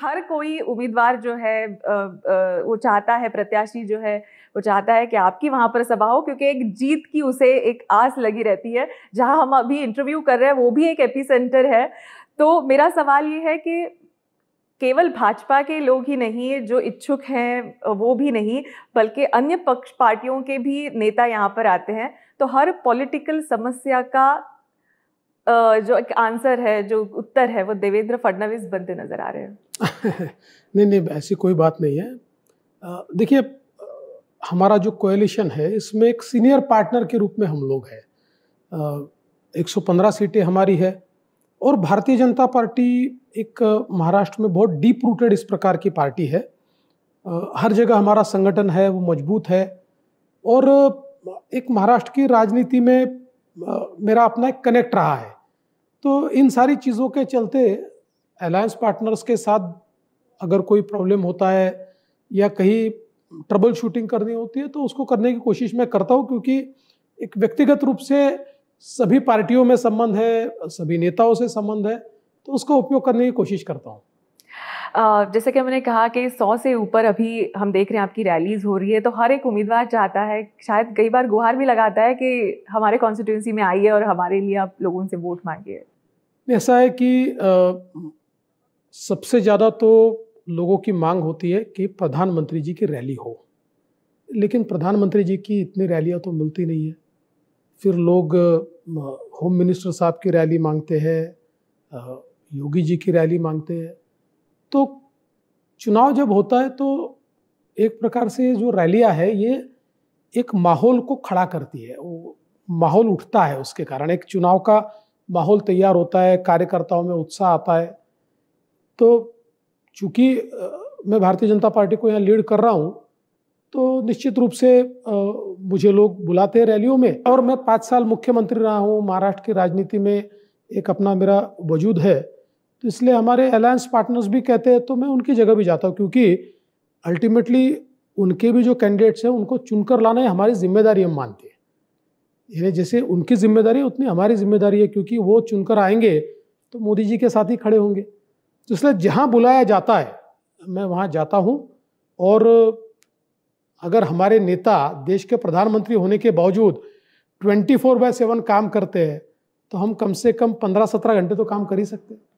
हर कोई उम्मीदवार जो है वो चाहता है प्रत्याशी जो है वो चाहता है कि आपकी वहाँ पर सभा हो क्योंकि एक जीत की उसे एक आस लगी रहती है जहाँ हम अभी इंटरव्यू कर रहे हैं वो भी एक एपी सेंटर है तो मेरा सवाल ये है कि केवल भाजपा के लोग ही नहीं जो इच्छुक हैं वो भी नहीं बल्कि अन्य पक्ष पार्टियों के भी नेता यहाँ पर आते हैं तो हर पॉलिटिकल समस्या का जो एक आंसर है जो उत्तर है वो देवेंद्र फडणवीस बनते नजर आ रहे हैं नहीं नहीं ऐसी कोई बात नहीं है देखिए हमारा जो कोएलिशन है इसमें एक सीनियर पार्टनर के रूप में हम लोग हैं 115 सीटें हमारी है और भारतीय जनता पार्टी एक महाराष्ट्र में बहुत डीप रूटेड इस प्रकार की पार्टी है हर जगह हमारा संगठन है वो मजबूत है और एक महाराष्ट्र की राजनीति में मेरा अपना एक कनेक्ट रहा है तो इन सारी चीज़ों के चलते अलायंस पार्टनर्स के साथ अगर कोई प्रॉब्लम होता है या कहीं ट्रबल शूटिंग करनी होती है तो उसको करने की कोशिश मैं करता हूँ क्योंकि एक व्यक्तिगत रूप से सभी पार्टियों में संबंध है सभी नेताओं से संबंध है तो उसका उपयोग करने की कोशिश करता हूँ जैसे कि हमने कहा कि सौ से ऊपर अभी हम देख रहे हैं आपकी रैलीज हो रही है तो हर एक उम्मीदवार चाहता है शायद कई बार गुहार भी लगाता है कि हमारे कॉन्स्टिट्यूंसी में आइए और हमारे लिए आप लोगों से वोट मांगिए ऐसा है कि आ, सबसे ज़्यादा तो लोगों की मांग होती है कि प्रधानमंत्री जी की रैली हो लेकिन प्रधानमंत्री जी की इतनी रैलियाँ तो मिलती नहीं है फिर लोग होम मिनिस्टर साहब की रैली मांगते हैं योगी जी की रैली मांगते हैं तो चुनाव जब होता है तो एक प्रकार से जो रैलियाँ है ये एक माहौल को खड़ा करती है वो माहौल उठता है उसके कारण एक चुनाव का माहौल तैयार होता है कार्यकर्ताओं में उत्साह आता है तो चूँकि मैं भारतीय जनता पार्टी को यहाँ लीड कर रहा हूँ तो निश्चित रूप से मुझे लोग बुलाते हैं रैलियों में और मैं पाँच साल मुख्यमंत्री रहा हूँ महाराष्ट्र की राजनीति में एक अपना मेरा वजूद है तो इसलिए हमारे अलायंस पार्टनर्स भी कहते हैं तो मैं उनकी जगह भी जाता हूँ क्योंकि अल्टीमेटली उनके भी जो कैंडिडेट्स हैं उनको चुनकर लाना है हमारी जिम्मेदारी हम मानते हैं यानी जैसे उनकी जिम्मेदारी है उतनी हमारी जिम्मेदारी है क्योंकि वो चुनकर आएंगे तो मोदी जी के साथ ही खड़े होंगे तो इसलिए जहाँ बुलाया जाता है मैं वहाँ जाता हूँ और अगर हमारे नेता देश के प्रधानमंत्री होने के बावजूद ट्वेंटी फोर बाय सेवन काम करते हैं तो हम कम से कम पंद्रह सत्रह घंटे तो काम कर ही सकते हैं